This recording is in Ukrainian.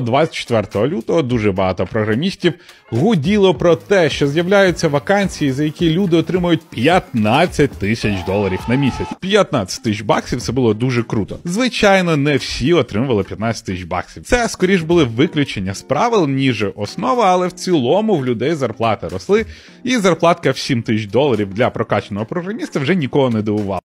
24 лютого дуже багато програмістів гуділо про те, що з'являються вакансії, за які люди отримують 15 тисяч доларів на місяць. 15 тисяч баксів це було дуже круто. Звичайно, не всі отримували 15 тисяч баксів. Це скоріш були виключення з правил, ніж основа, але в цілому в людей зарплати росли, і зарплатка в 7 тисяч доларів для прокачаного програміста вже нікого не дивувала.